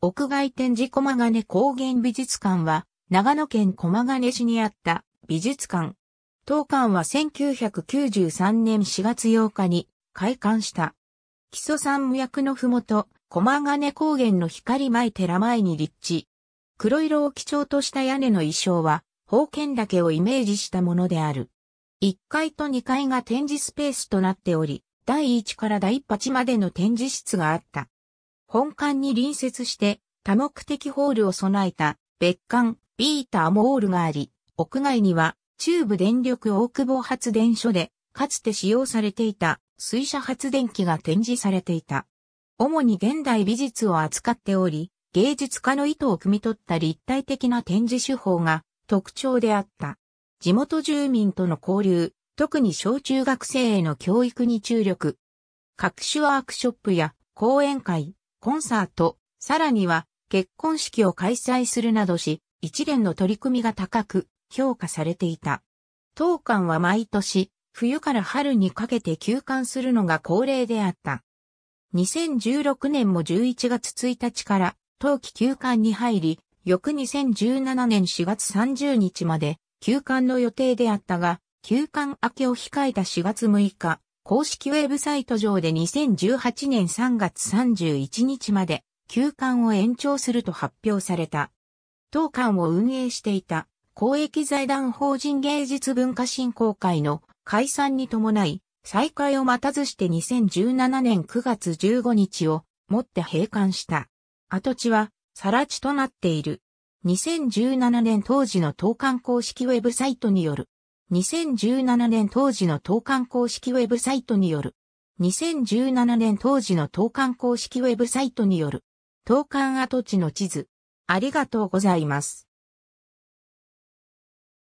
屋外展示駒金高原美術館は、長野県駒金市にあった美術館。当館は1993年4月8日に開館した。木曽山無役のふもと、駒金高原の光前寺前に立地。黒色を基調とした屋根の衣装は、宝剣岳をイメージしたものである。1階と2階が展示スペースとなっており、第1から第8までの展示室があった。本館に隣接して多目的ホールを備えた別館ビーターモールがあり、屋外には中部電力大久保発電所でかつて使用されていた水車発電機が展示されていた。主に現代美術を扱っており、芸術家の意図を汲み取った立体的な展示手法が特徴であった。地元住民との交流、特に小中学生への教育に注力。各種ワークショップや講演会、コンサート、さらには結婚式を開催するなどし、一連の取り組みが高く評価されていた。当館は毎年、冬から春にかけて休館するのが恒例であった。2016年も11月1日から冬季休館に入り、翌2017年4月30日まで休館の予定であったが、休館明けを控えた4月6日、公式ウェブサイト上で2018年3月31日まで休館を延長すると発表された。当館を運営していた公益財団法人芸術文化振興会の解散に伴い再開を待たずして2017年9月15日をもって閉館した。跡地は更地となっている。2017年当時の当館公式ウェブサイトによる2017年当時の投函公式ウェブサイトによる。2017年当時の投函公式ウェブサイトによる。投函跡地の地図。ありがとうございます。